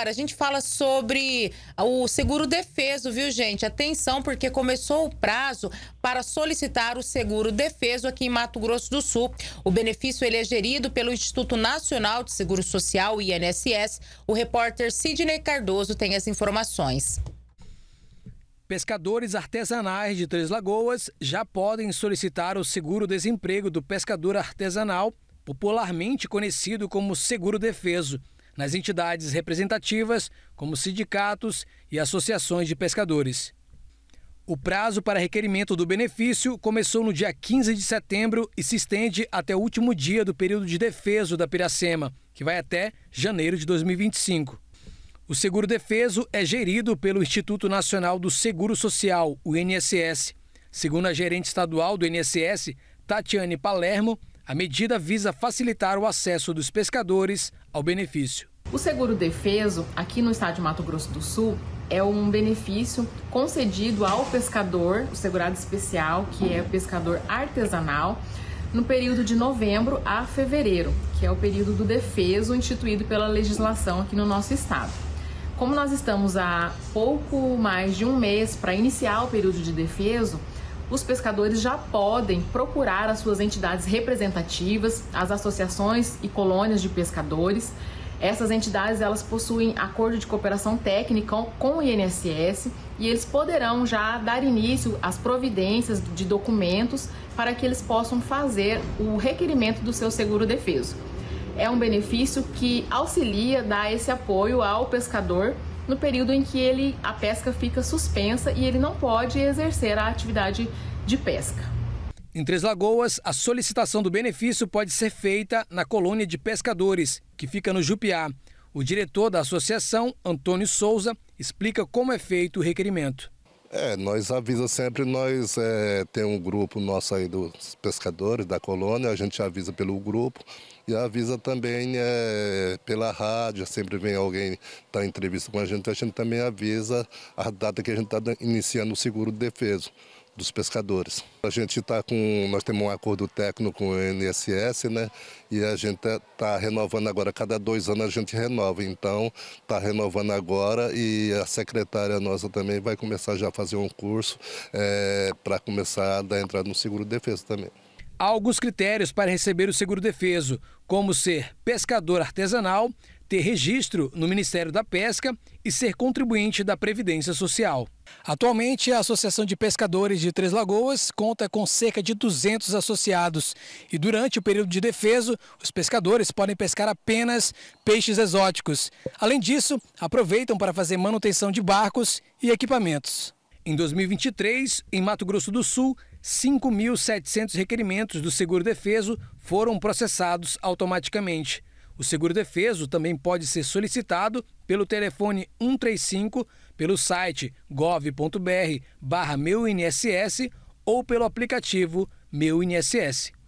agora a gente fala sobre o seguro defeso, viu, gente? Atenção, porque começou o prazo para solicitar o seguro defeso aqui em Mato Grosso do Sul. O benefício ele é gerido pelo Instituto Nacional de Seguro Social, INSS. O repórter Sidney Cardoso tem as informações. Pescadores artesanais de Três Lagoas já podem solicitar o seguro-desemprego do pescador artesanal, popularmente conhecido como seguro defeso nas entidades representativas, como sindicatos e associações de pescadores. O prazo para requerimento do benefício começou no dia 15 de setembro e se estende até o último dia do período de defeso da Piracema, que vai até janeiro de 2025. O seguro defeso é gerido pelo Instituto Nacional do Seguro Social, o INSS. Segundo a gerente estadual do INSS, Tatiane Palermo, a medida visa facilitar o acesso dos pescadores ao benefício. O seguro defeso, aqui no estado de Mato Grosso do Sul, é um benefício concedido ao pescador, o segurado especial, que é o pescador artesanal, no período de novembro a fevereiro, que é o período do defeso instituído pela legislação aqui no nosso estado. Como nós estamos há pouco mais de um mês para iniciar o período de defeso, os pescadores já podem procurar as suas entidades representativas, as associações e colônias de pescadores. Essas entidades elas possuem acordo de cooperação técnica com o INSS e eles poderão já dar início às providências de documentos para que eles possam fazer o requerimento do seu seguro defeso. É um benefício que auxilia, dá esse apoio ao pescador no período em que ele, a pesca fica suspensa e ele não pode exercer a atividade de pesca. Em Três Lagoas, a solicitação do benefício pode ser feita na colônia de pescadores, que fica no Jupiá. O diretor da associação, Antônio Souza, explica como é feito o requerimento. É, nós avisa sempre, nós é, tem um grupo nosso aí dos pescadores da colônia, a gente avisa pelo grupo e avisa também é, pela rádio, sempre vem alguém dar entrevista com a gente, a gente também avisa a data que a gente está iniciando o seguro de defeso dos pescadores. A gente está com, nós temos um acordo técnico com o INSS, né? E a gente está renovando agora, cada dois anos a gente renova. Então, está renovando agora e a secretária nossa também vai começar já a fazer um curso é, para começar a dar entrada no seguro-defesa também. Há alguns critérios para receber o seguro-defeso, como ser pescador artesanal, ter registro no Ministério da Pesca e ser contribuinte da Previdência Social. Atualmente, a Associação de Pescadores de Três Lagoas conta com cerca de 200 associados e durante o período de defeso, os pescadores podem pescar apenas peixes exóticos. Além disso, aproveitam para fazer manutenção de barcos e equipamentos. Em 2023, em Mato Grosso do Sul, 5.700 requerimentos do seguro defeso foram processados automaticamente. O seguro defeso também pode ser solicitado pelo telefone 135, pelo site govbr meuinss ou pelo aplicativo Meu INSS.